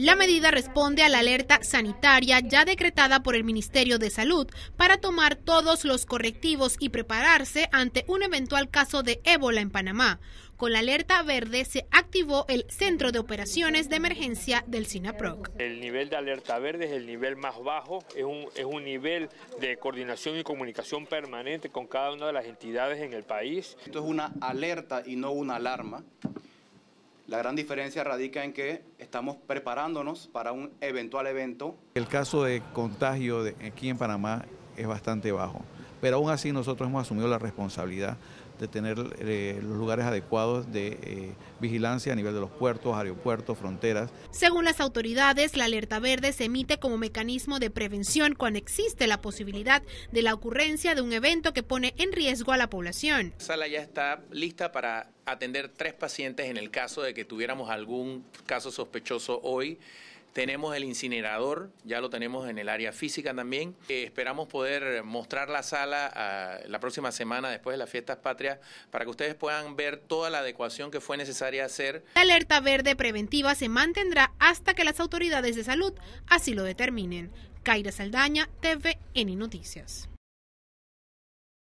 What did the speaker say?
La medida responde a la alerta sanitaria ya decretada por el Ministerio de Salud para tomar todos los correctivos y prepararse ante un eventual caso de ébola en Panamá. Con la alerta verde se activó el Centro de Operaciones de Emergencia del SINAPROC. El nivel de alerta verde es el nivel más bajo, es un, es un nivel de coordinación y comunicación permanente con cada una de las entidades en el país. Esto es una alerta y no una alarma. La gran diferencia radica en que estamos preparándonos para un eventual evento. El caso de contagio de aquí en Panamá es bastante bajo. Pero aún así nosotros hemos asumido la responsabilidad de tener eh, los lugares adecuados de eh, vigilancia a nivel de los puertos, aeropuertos, fronteras. Según las autoridades, la alerta verde se emite como mecanismo de prevención cuando existe la posibilidad de la ocurrencia de un evento que pone en riesgo a la población. La sala ya está lista para atender tres pacientes en el caso de que tuviéramos algún caso sospechoso hoy. Tenemos el incinerador, ya lo tenemos en el área física también. Eh, esperamos poder mostrar la sala ah, la próxima semana después de las fiestas patrias para que ustedes puedan ver toda la adecuación que fue necesaria hacer. La alerta verde preventiva se mantendrá hasta que las autoridades de salud así lo determinen. Kaira Saldaña, TVN Noticias.